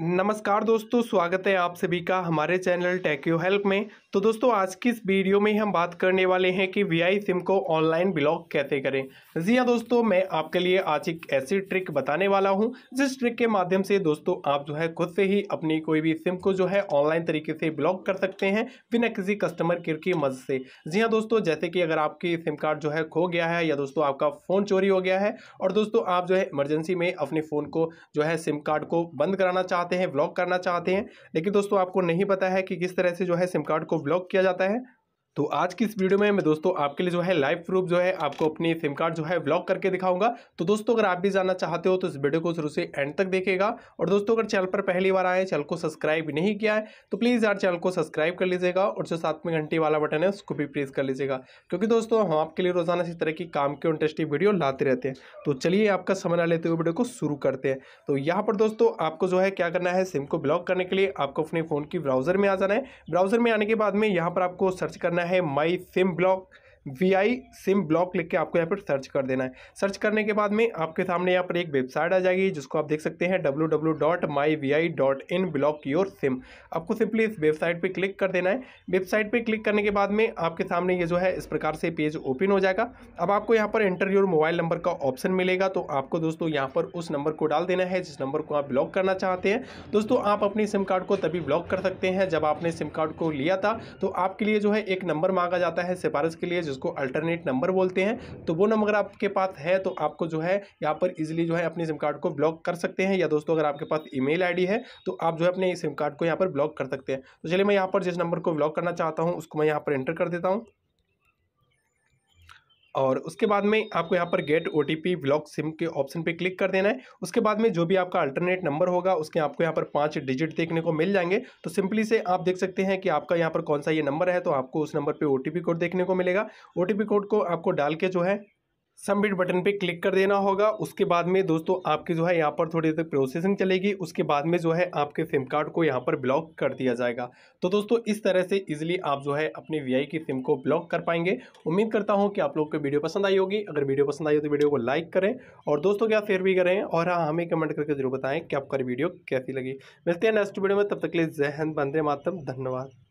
नमस्कार दोस्तों स्वागत है आप सभी का हमारे चैनल टेक्यो हेल्प में तो दोस्तों आज की इस वीडियो में हम बात करने वाले हैं कि वीआई सिम को ऑनलाइन ब्लॉक कैसे करें जी हाँ दोस्तों मैं आपके लिए आज एक ऐसी ट्रिक बताने वाला हूं जिस ट्रिक के माध्यम से दोस्तों आप जो है खुद से ही अपनी कोई भी सिम को जो है ऑनलाइन तरीके से ब्लॉक कर सकते हैं बिना किसी कस्टमर केयर की मदद से जी हाँ दोस्तों जैसे कि अगर आपकी सिम कार्ड जो है खो गया है या दोस्तों आपका फ़ोन चोरी हो गया है और दोस्तों आप जो है इमरजेंसी में अपने फ़ोन को जो है सिम कार्ड को बंद कराना चाहते चाहते हैं ब्लॉक करना चाहते हैं लेकिन दोस्तों आपको नहीं पता है कि किस तरह से जो है सिम कार्ड को ब्लॉक किया जाता है तो आज की इस वीडियो में मैं दोस्तों आपके लिए जो है लाइव प्रूफ जो है आपको अपनी सिम कार्ड जो है ब्लॉक करके दिखाऊंगा तो दोस्तों अगर आप भी जानना चाहते हो तो इस वीडियो को शुरू से एंड तक देखेगा और दोस्तों अगर चैनल पर पहली बार आए चैनल को सब्सक्राइब नहीं किया है तो प्लीज़ यार चैनल को सब्सक्राइब कर लीजिएगा और जो साथ में घंटी वाला बटन है उसको भी प्रेस कर लीजिएगा क्योंकि दोस्तों हम आपके लिए रोजाना इसी तरह की काम के इंटरेस्टिंग वीडियो लाते रहते हैं तो चलिए आपका समय ना लेते हुए वीडियो को शुरू करते हैं तो यहाँ पर दोस्तों आपको जो है क्या करना है सिम को ब्लॉक करने के लिए आपको अपने फ़ोन की ब्राउज़र में आ जाना है ब्राउज़र में आने के बाद में यहाँ पर आपको सर्च करना है है my SIM block V I SIM block लिख के आपको यहाँ पर सर्च कर देना है सर्च करने के बाद में आपके सामने यहाँ पर एक वेबसाइट आ जाएगी जिसको आप देख सकते हैं W W dot my V I dot in block your sim आपको सिंपली इस वेबसाइट पर क्लिक कर देना है वेबसाइट पर क्लिक करने के बाद में आपके सामने ये जो है इस प्रकार से पेज ओपन हो जाएगा अब आपको यहाँ पर इंटर योर मोबाइल नंबर का ऑप्शन मिलेगा तो आपको दोस्तों यहाँ पर उस नंबर को डाल देना है जिस नंबर को आप ब्लॉक करना चाहते हैं दोस्तों आप अपने सिम कार्ड को तभी ब्लॉक कर सकते हैं जब आपने सिम कार्ड को लिया था तो आपके लिए जो है एक नंबर मांगा जाता है सिफारिश के लिए जिस उसको अल्टरनेट नंबर बोलते हैं तो वो नंबर आपके पास है तो आपको जो है यहाँ पर इजिली जो है अपने सिम कार्ड को ब्लॉक कर सकते हैं या दोस्तों अगर आपके पास ईमेल आईडी है तो आप जो है अपने सिम कार्ड को यहाँ पर ब्लॉक कर सकते हैं तो चलिए मैं यहाँ पर जिस नंबर को ब्लॉक करना चाहता हूँ उसको मैं यहाँ पर एंटर कर देता हूँ और उसके बाद में आपको यहाँ पर get O T P block sim के ऑप्शन पे क्लिक कर देना है उसके बाद में जो भी आपका अल्टरनेट नंबर होगा उसके आपको यहाँ पर पांच डिजिट देखने को मिल जाएंगे तो सिंपली से आप देख सकते हैं कि आपका यहाँ पर कौन सा ये नंबर है तो आपको उस नंबर पे ओ कोड देखने को मिलेगा ओ कोड को आपको डाल के जो है सबमिट बटन पे क्लिक कर देना होगा उसके बाद में दोस्तों आपकी जो है यहाँ पर थोड़ी देर तक प्रोसेसिंग चलेगी उसके बाद में जो है आपके सिम कार्ड को यहाँ पर ब्लॉक कर दिया जाएगा तो दोस्तों इस तरह से इजीली आप जो है अपने वीआई की सिम को ब्लॉक कर पाएंगे उम्मीद करता हूँ कि आप लोग को वीडियो पसंद आई होगी अगर वीडियो पसंद आई हो तो वीडियो को लाइक करें और दोस्तों क्या शेयर भी करें और हाँ हमें कमेंट करके जरूर बताएं कि आपका वीडियो कैसी लगी मिलते हैं नेक्स्ट वीडियो में तब तक के लिए जय हिंद बंदे मातम धन्यवाद